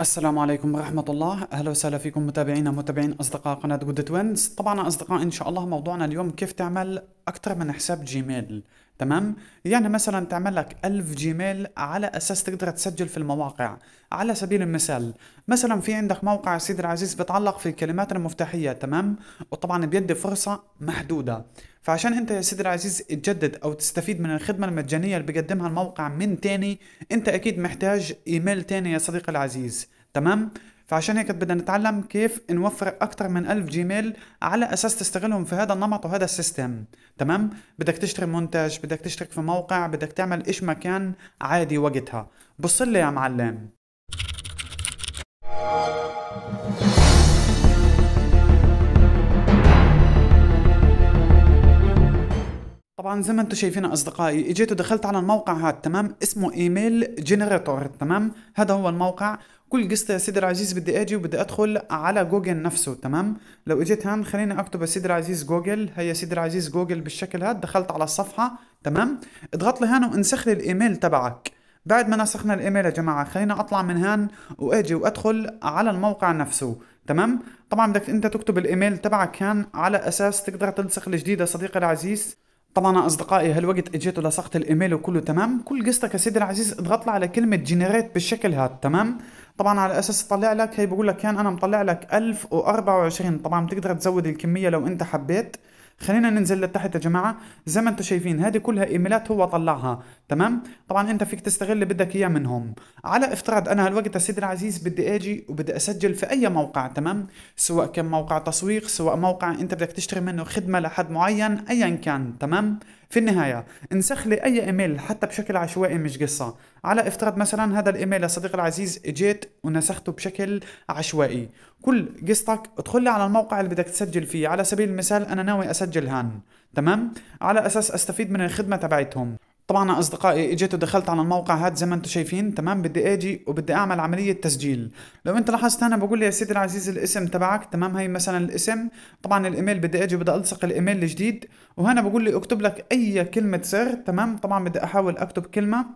السلام عليكم ورحمة الله أهلا وسهلا فيكم متابعينا متابعين أصدقاء قناة جود توينز طبعا أصدقاء إن شاء الله موضوعنا اليوم كيف تعمل أكثر من حساب جيميل تمام يعني مثلا تعمل لك 1000 جيميل على اساس تقدر تسجل في المواقع على سبيل المثال مثلا في عندك موقع سيد العزيز بتعلق في الكلمات المفتاحيه تمام وطبعا بيدي فرصه محدوده فعشان انت يا سيد العزيز تجدد او تستفيد من الخدمه المجانيه اللي بيقدمها الموقع من تاني انت اكيد محتاج ايميل تاني يا صديقي العزيز تمام فعشان هيك بدنا نتعلم كيف نوفر اكثر من 1000 جيميل على اساس تستغلهم في هذا النمط وهذا السيستم تمام بدك تشتري منتج بدك تشترك في موقع بدك تعمل ايش ما كان عادي وقتها بص لي يا معلم طبعا زي ما انتم شايفين اصدقائي اجيت ودخلت على الموقع هذا تمام اسمه ايميل جنريتور تمام هذا هو الموقع كل قصة يا سيدي العزيز بدي اجي وبدي ادخل على جوجل نفسه تمام لو اجيت هان خليني اكتب يا سيدي العزيز جوجل هيا سيدي العزيز جوجل بالشكل هاد دخلت على الصفحة تمام اضغط لي هان وانسخ لي الايميل تبعك بعد ما نسخنا الايميل يا جماعه خلينا اطلع من هان واجي وادخل على الموقع نفسه تمام طبعا بدك انت تكتب الايميل تبعك هان على اساس تقدر تنسخ الجديد يا صديقي العزيز طبعا اصدقائي هالوقت اجيت ولصقت الايميل وكله تمام كل قصتك يا سيدي العزيز اضغط على كلمه جنريت بالشكل هذا تمام طبعا على اساس تطلع لك هي بقول لك كان يعني انا مطلع لك 1024 طبعا بتقدر تزود الكميه لو انت حبيت خلينا ننزل لتحت يا جماعه زي ما انتم شايفين هذه كلها ايميلات هو طلعها تمام طبعا انت فيك تستغل اللي بدك اياه منهم على افتراض انا هالوقت يا سيدي العزيز بدي اجي وبدي اسجل في اي موقع تمام سواء كان موقع تسويق سواء موقع انت بدك تشتري منه خدمه لحد معين ايا كان تمام في النهايه انسخ لي اي ايميل حتى بشكل عشوائي مش قصه على افتراض مثلا هذا الايميل يا صديقي العزيز اجيت ونسخته بشكل عشوائي كل قصتك ادخل لي على الموقع اللي بدك تسجل فيه على سبيل المثال انا ناوي اسجل هان تمام على اساس استفيد من الخدمه تبعتهم طبعا اصدقائي اجيت ودخلت على الموقع هذا زي ما انتم شايفين تمام بدي اجي وبدي اعمل عمليه تسجيل لو انت لاحظت انا بقول لي يا سيدي العزيز الاسم تبعك تمام هي مثلا الاسم طبعا الايميل بدي اجي بدي الصق الايميل الجديد وهنا بقول لي اكتب لك اي كلمه سر تمام طبعا بدي احاول اكتب كلمه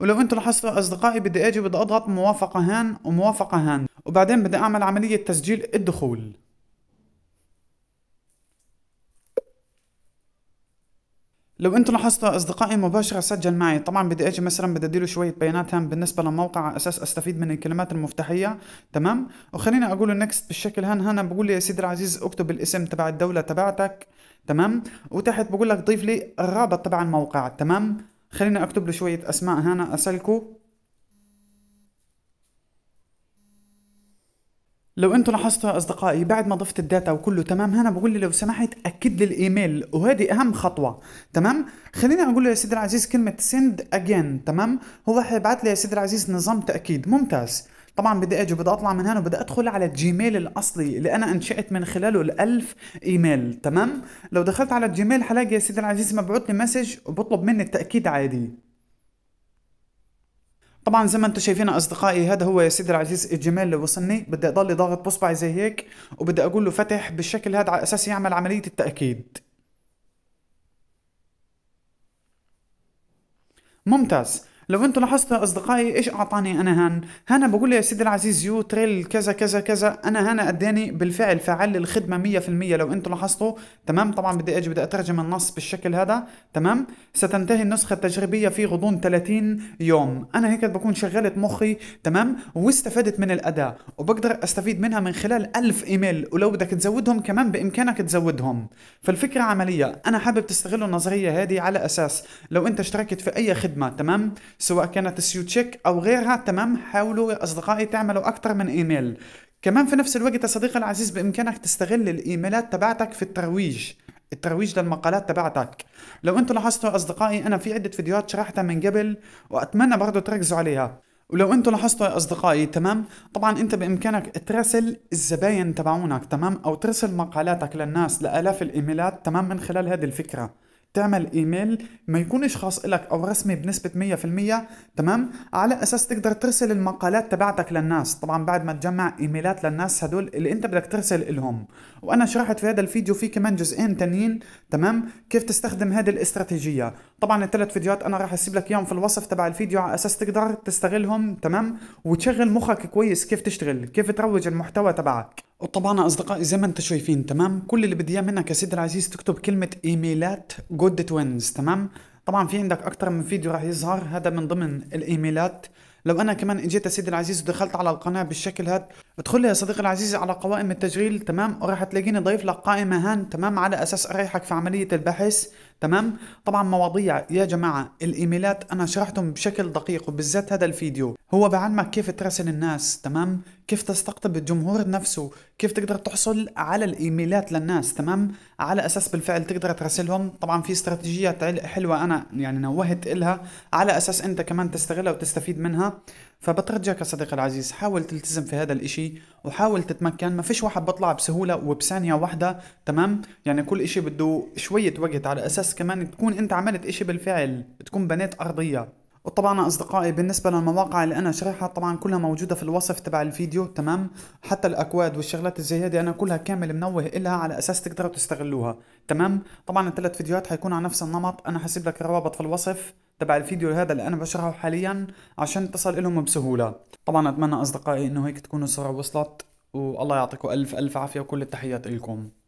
ولو انتم لاحظتوا اصدقائي بدي اجي بدي اضغط موافقه هان وموافقه هان وبعدين بدي اعمل عمليه تسجيل الدخول لو انتم لاحظتوا اصدقائي مباشره سجل معي طبعا بدي اجي مثلا بدي اديله شويه بيانات هان بالنسبه للموقع على اساس استفيد من الكلمات المفتاحيه تمام وخليني اقول نكست بالشكل هان هنا بقول لي يا سيدي العزيز اكتب الاسم تبع الدوله تبعتك تمام وتحت بقول لك ضيف لي الرابط تبع الموقع تمام خليني اكتب له شويه اسماء هنا اسلكو لو انتم لاحظتوا اصدقائي بعد ما ضفت الداتا وكله تمام هنا بقول لي لو سمحت اكد لي الايميل وهذه اهم خطوه تمام خليني اقول له يا سيدي العزيز كلمه سند اجين تمام هو حيبعث لي يا سيدي العزيز نظام تاكيد ممتاز طبعا بدي اجي بدي اطلع من هنا وبدي ادخل على الجيميل الاصلي اللي انا انشئت من خلاله ال1000 ايميل تمام لو دخلت على الجيميل حلاقي يا سيدي العزيز مبعوث لي مسج وبطلب مني التاكيد عادي طبعا زي ما انتم شايفين اصدقائي هذا هو يا سيدي العزيز الجمال اللي وصلني بدي اضل ضاغط بصبعي زي هيك وبدي اقول له فتح بالشكل هذا على اساس يعمل عمليه التاكيد ممتاز لو انتم لاحظتوا اصدقائي ايش اعطاني انا هان هانا بقول لي يا سيدي العزيز يو تريل كذا كذا كذا انا هانا اداني بالفعل فعل الخدمه 100% لو انتم لاحظتوا تمام طبعا بدي اجي بدي اترجم النص بالشكل هذا تمام ستنتهي النسخه التجريبيه في غضون 30 يوم انا هيك بكون شغلت مخي تمام واستفدت من الاداه وبقدر استفيد منها من خلال 1000 ايميل ولو بدك تزودهم كمان بامكانك تزودهم فالفكره عمليه انا حابب تستغلوا النظريه هذه على اساس لو انت اشتركت في اي خدمه تمام سواء كانت سيو تشيك او غيرها تمام حاولوا يا اصدقائي تعملوا اكثر من ايميل كمان في نفس الوقت يا صديقي العزيز بامكانك تستغل الايميلات تبعتك في الترويج الترويج للمقالات تبعتك لو انتم لاحظتوا يا اصدقائي انا في عده فيديوهات شرحتها من قبل واتمنى برضو تركزوا عليها ولو انتم لاحظتوا يا اصدقائي تمام طبعا انت بامكانك ترسل الزباين تبعونك تمام او ترسل مقالاتك للناس لالاف الايميلات تمام من خلال هذه الفكره تعمل ايميل ما يكونش خاص لك او رسمي بنسبه 100% تمام على اساس تقدر ترسل المقالات تبعتك للناس طبعا بعد ما تجمع ايميلات للناس هدول اللي انت بدك ترسل لهم وانا شرحت في هذا الفيديو في كمان جزئين تانيين تمام كيف تستخدم هذه الاستراتيجيه طبعا الثلاث فيديوهات انا راح اسيب لك اياهم في الوصف تبع الفيديو على اساس تقدر تستغلهم تمام وتشغل مخك كويس كيف تشتغل كيف تروج المحتوى تبعك وطبعا اصدقائي زي ما انتم شايفين تمام كل اللي بدي اياه منك يا سيدي العزيز تكتب كلمه ايميلات جود توينز تمام طبعا في عندك اكثر من فيديو راح يظهر هذا من ضمن الايميلات لو انا كمان اجيت يا سيدي العزيز ودخلت على القناه بالشكل هذا ادخل لي يا صديقي العزيز على قوائم التشغيل تمام وراح تلاقيني ضايف لك قائمه هان تمام على اساس اريحك في عمليه البحث تمام طبعا مواضيع يا جماعه الايميلات انا شرحتهم بشكل دقيق وبالذات هذا الفيديو هو بعلمك كيف تراسل الناس تمام كيف تستقطب الجمهور نفسه كيف تقدر تحصل على الايميلات للناس تمام على اساس بالفعل تقدر ترسلهم طبعا في استراتيجيات حلوه انا يعني نوهت إلها على اساس انت كمان تستغلها وتستفيد منها فبترجاك يا صديقي العزيز حاول تلتزم في هذا الإشي وحاول تتمكن ما فيش واحد بطلع بسهولة وبثانية واحدة تمام يعني كل إشي بده شوية وقت على أساس كمان تكون أنت عملت إشي بالفعل تكون بنيت أرضية وطبعا اصدقائي بالنسبه للمواقع اللي انا شارحها طبعا كلها موجوده في الوصف تبع الفيديو تمام حتى الاكواد والشغلات الزي هذه انا كلها كامل منوه لها على اساس تقدروا تستغلوها تمام طبعا الثلاث فيديوهات حيكون على نفس النمط انا حسيب لك الروابط في الوصف تبع الفيديو هذا اللي انا بشرحه حاليا عشان تصل لهم بسهوله طبعا اتمنى اصدقائي انه هيك تكون الصوره وصلت والله يعطيكم الف الف عافيه وكل التحيات لكم